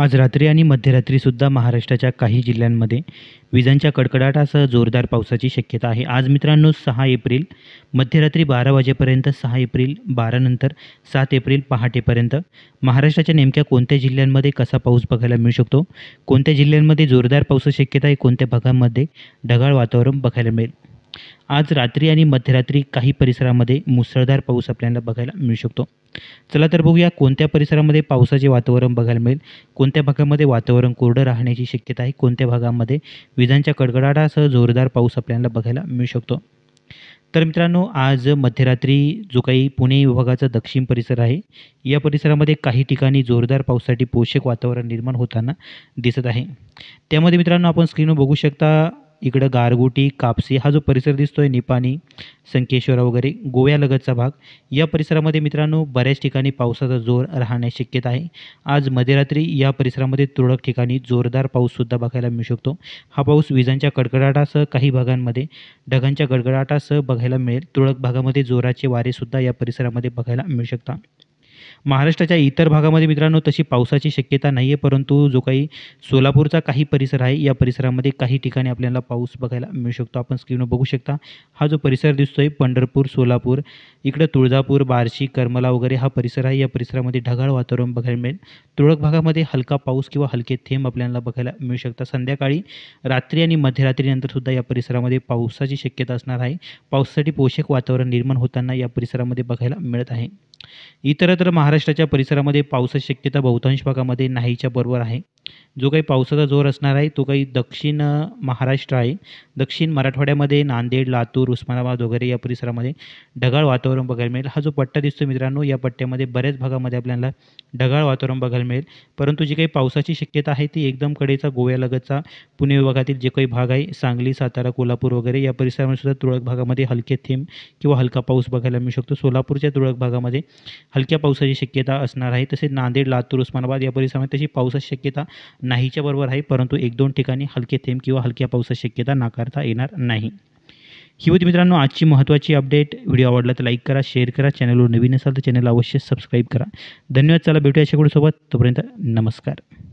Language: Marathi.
आज रात्री आणि मध्यरात्रीसुद्धा महाराष्ट्राच्या काही जिल्ह्यांमध्ये विजांच्या कडकडाटासह जोरदार पावसाची शक्यता आहे आज मित्रांनो सहा एप्रिल मध्यरात्री बारा वाजेपर्यंत सहा एप्रिल बारानंतर सात एप्रिल पहाटेपर्यंत महाराष्ट्राच्या नेमक्या कोणत्या जिल्ह्यांमध्ये कसा पाऊस बघायला मिळू शकतो कोणत्या जिल्ह्यांमध्ये जोरदार पावसाची शक्यता आहे कोणत्या भागांमध्ये ढगाळ वातावरण बघायला मिळेल आज रात्री आणि मध्यरात्री काही परिसरामध्ये मुसळधार पाऊस आपल्याला बघायला मिळू शकतो चला तर बघूया कोणत्या परिसरामध्ये पावसाचे वातावरण बघायला मिळेल कोणत्या भागामध्ये वातावरण कोरडं राहण्याची शक्यता आहे कोणत्या भागामध्ये विजांच्या कडकडाटासह जोरदार पाऊस आपल्याला बघायला मिळू शकतो तर मित्रांनो आज मध्यरात्री जो काही पुणे विभागाचा दक्षिण परिसर आहे या परिसरामध्ये काही ठिकाणी जोरदार पावसासाठी पोषक वातावरण निर्माण होताना दिसत आहे त्यामध्ये मित्रांनो आपण स्क्रीनवर बघू शकता इकडं गारगोटी कापसी हा जो परिसर दिसतो आहे निपाणी संकेश्वर वगैरे गोव्यालगतचा भाग या परिसरामध्ये मित्रांनो बऱ्याच ठिकाणी पावसाचा जोर राहण्याची शक्यता आहे आज मध्यरात्री या परिसरामध्ये तुरळक ठिकाणी जोरदार पाऊससुद्धा बघायला मिळू शकतो हा पाऊस विजांच्या कडकडाटासह काही भागांमध्ये ढगांच्या गडगडाटासह बघायला मिळेल तुरळक भागामध्ये जोराचे वारेसुद्धा या परिसरामध्ये बघायला मिळू शकतात महाराष्ट्राच्या इतर भागामध्ये मित्रांनो तशी पावसाची शक्यता नाही आहे परंतु जो काही सोलापूरचा काही परिसर आहे या परिसरामध्ये काही ठिकाणी आपल्याला पाऊस बघायला मिळू शकतो आपण स्क्रीनवर बघू शकता हा जो परिसर दिसतो आहे पंढरपूर सोलापूर इकडं तुळजापूर बार्शी करमला वगैरे हा परिसर आहे या परिसरामध्ये ढगाळ वातावरण बघायला मिळेल तुळक भागामध्ये हलका पाऊस किंवा हलके थेंब आपल्याला बघायला मिळू शकतात संध्याकाळी रात्री आणि मध्यरात्रीनंतरसुद्धा या परिसरामध्ये पावसाची शक्यता असणार आहे पावसासाठी पोषक वातावरण निर्माण होताना या परिसरामध्ये बघायला मिळत आहे इतरत्र महाराष्ट्राच्या परिसरामध्ये पावसाची शक्यता बहुतांश भागामध्ये नाहीच्या बरोबर आहे जो काही पावसाचा जोर असणार आहे तो काही दक्षिण महाराष्ट्र आहे दक्षिण मराठवाड्यामध्ये नांदेड लातूर उस्मानाबाद वगैरे या परिसरामध्ये ढगाळ वातावरण बघायला मिळेल हा जो पट्टा दिसतो मित्रांनो या पट्ट्यामध्ये बऱ्याच भागामध्ये आपल्याला ढगाळ वातावरण बघायला मिळेल परंतु जी काही पावसाची शक्यता आहे ती एकदम कडेचा गोव्यालगतचा पुणे विभागातील जे काही भाग आहे सांगली सातारा कोल्हापूर वगैरे या परिसरामध्ये सुद्धा तुरळक भागामध्ये हलके थेंब किंवा हलका पाऊस बघायला मिळू शकतो सोलापूरच्या तुरळक भागामध्ये हलक्या पावसाची शक्यता असणार आहे तसेच नांदेड लातूर उस्मानाबाद या परिसरामध्ये तशी पावसाची शक्यता नाहीच्या बरोबर आहे परंतु एक दोन ठिकाणी हलके थेंब किंवा हलक्या पावसाची शक्यता नाकारता येणार नाही ही होती मित्रांनो आजची महत्त्वाची अपडेट व्हिडिओ आवडला तर लाईक करा शेअर करा चॅनलवर नवीन असाल तर चॅनल अवश्य सबस्क्राईब करा धन्यवाद चला भेटूया शेकडूसोबत तोपर्यंत नमस्कार